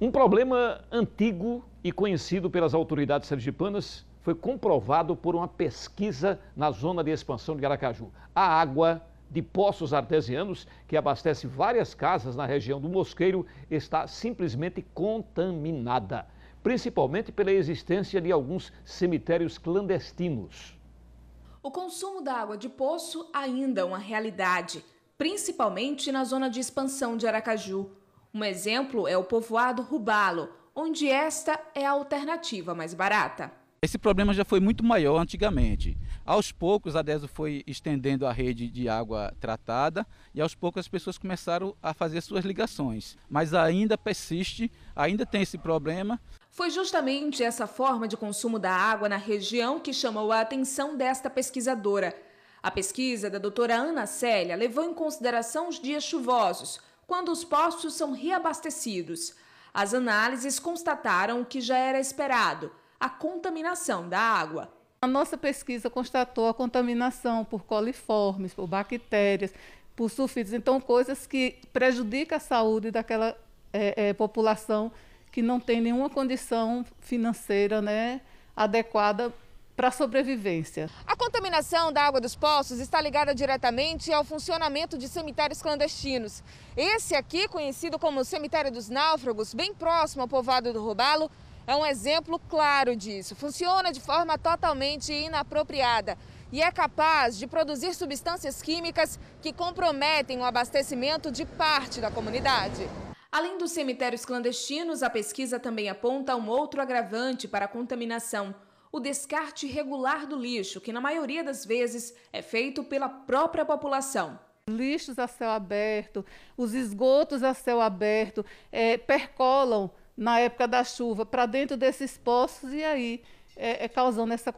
Um problema antigo e conhecido pelas autoridades sergipanas foi comprovado por uma pesquisa na zona de expansão de Aracaju. A água de poços artesianos que abastece várias casas na região do Mosqueiro está simplesmente contaminada, principalmente pela existência de alguns cemitérios clandestinos. O consumo da água de poço ainda é uma realidade, principalmente na zona de expansão de Aracaju. Um exemplo é o povoado Rubalo, onde esta é a alternativa mais barata. Esse problema já foi muito maior antigamente. Aos poucos, a DESO foi estendendo a rede de água tratada e aos poucos as pessoas começaram a fazer suas ligações. Mas ainda persiste, ainda tem esse problema. Foi justamente essa forma de consumo da água na região que chamou a atenção desta pesquisadora. A pesquisa da doutora Ana Célia levou em consideração os dias chuvosos, quando os postos são reabastecidos. As análises constataram o que já era esperado: a contaminação da água. A nossa pesquisa constatou a contaminação por coliformes, por bactérias, por sulfites, então coisas que prejudicam a saúde daquela é, é, população que não tem nenhuma condição financeira né, adequada para a sobrevivência. A contaminação da água dos poços está ligada diretamente ao funcionamento de cemitérios clandestinos. Esse aqui, conhecido como Cemitério dos Náufragos, bem próximo ao povoado do Robalo, é um exemplo claro disso. Funciona de forma totalmente inapropriada e é capaz de produzir substâncias químicas que comprometem o abastecimento de parte da comunidade. Além dos cemitérios clandestinos, a pesquisa também aponta um outro agravante para a contaminação o descarte regular do lixo, que na maioria das vezes é feito pela própria população. Lixos a céu aberto, os esgotos a céu aberto, é, percolam na época da chuva para dentro desses poços e aí é, é causando essa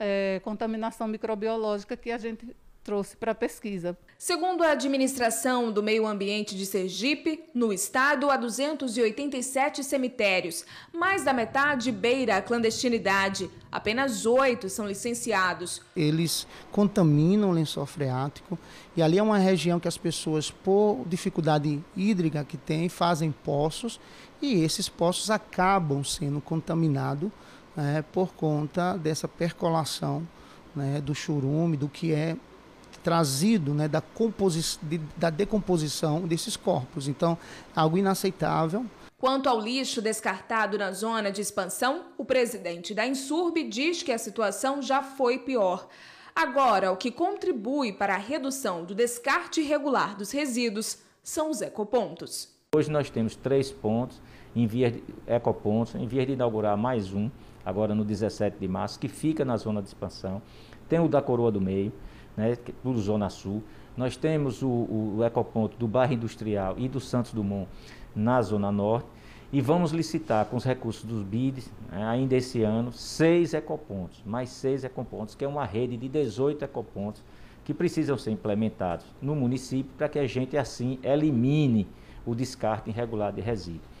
é, contaminação microbiológica que a gente trouxe para a pesquisa. Segundo a administração do meio ambiente de Sergipe, no estado há 287 cemitérios. Mais da metade beira a clandestinidade. Apenas oito são licenciados. Eles contaminam o lençol freático e ali é uma região que as pessoas, por dificuldade hídrica que têm, fazem poços e esses poços acabam sendo contaminados né, por conta dessa percolação né, do churume, do que é trazido né, da, de, da decomposição desses corpos. Então, algo inaceitável. Quanto ao lixo descartado na zona de expansão, o presidente da Insurb diz que a situação já foi pior. Agora, o que contribui para a redução do descarte irregular dos resíduos são os ecopontos. Hoje nós temos três pontos em via de, ecopontos, em via de inaugurar mais um, agora no 17 de março, que fica na zona de expansão. Tem o da Coroa do Meio, né, tudo Zona Sul. Nós temos o, o, ecoponto do bairro industrial e do Santos Dumont na Zona Norte. E vamos licitar com os recursos dos BIDs, né, ainda esse ano, seis ecopontos, mais seis ecopontos, que é uma rede de 18 ecopontos que precisam ser implementados no município para que a gente assim elimine o descarte irregular de resíduos.